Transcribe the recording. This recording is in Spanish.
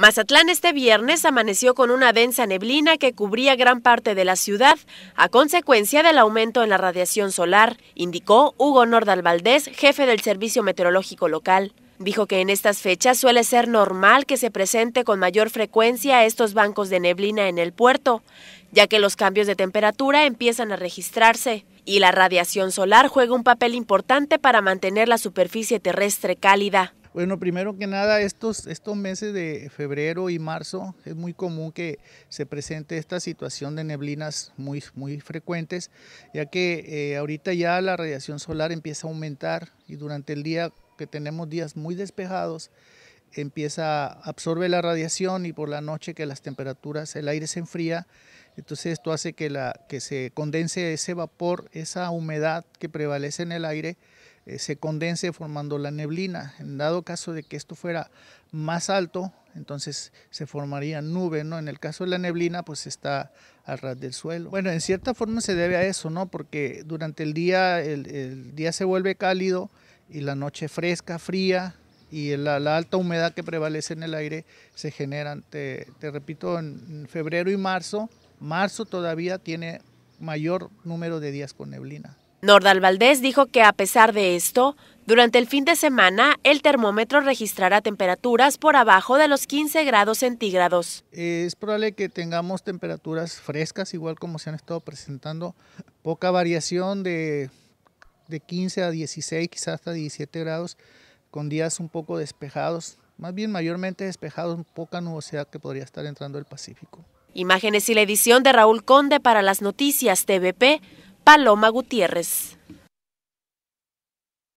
Mazatlán este viernes amaneció con una densa neblina que cubría gran parte de la ciudad a consecuencia del aumento en la radiación solar, indicó Hugo Nordal Valdés, jefe del Servicio Meteorológico Local. Dijo que en estas fechas suele ser normal que se presente con mayor frecuencia estos bancos de neblina en el puerto, ya que los cambios de temperatura empiezan a registrarse y la radiación solar juega un papel importante para mantener la superficie terrestre cálida. Bueno, primero que nada, estos, estos meses de febrero y marzo es muy común que se presente esta situación de neblinas muy, muy frecuentes, ya que eh, ahorita ya la radiación solar empieza a aumentar y durante el día que tenemos días muy despejados, empieza, absorbe la radiación y por la noche que las temperaturas, el aire se enfría, entonces esto hace que, la, que se condense ese vapor, esa humedad que prevalece en el aire, eh, se condense formando la neblina. En dado caso de que esto fuera más alto, entonces se formaría nube, ¿no? En el caso de la neblina, pues está al ras del suelo. Bueno, en cierta forma se debe a eso, ¿no? Porque durante el día, el día se vuelve cálido y la noche fresca, fría, y la, alta humedad que prevalece en el aire se generan, te, repito, en febrero y marzo. Marzo todavía tiene mayor número de días con neblina. Nordal Valdés dijo que a pesar de esto, durante el fin de semana el termómetro registrará temperaturas por abajo de los 15 grados centígrados. Es probable que tengamos temperaturas frescas, igual como se han estado presentando, poca variación de, de 15 a 16, quizás hasta 17 grados con días un poco despejados, más bien mayormente despejados, poca nubosidad que podría estar entrando el Pacífico. Imágenes y la edición de Raúl Conde para las noticias TVP, Paloma Gutiérrez.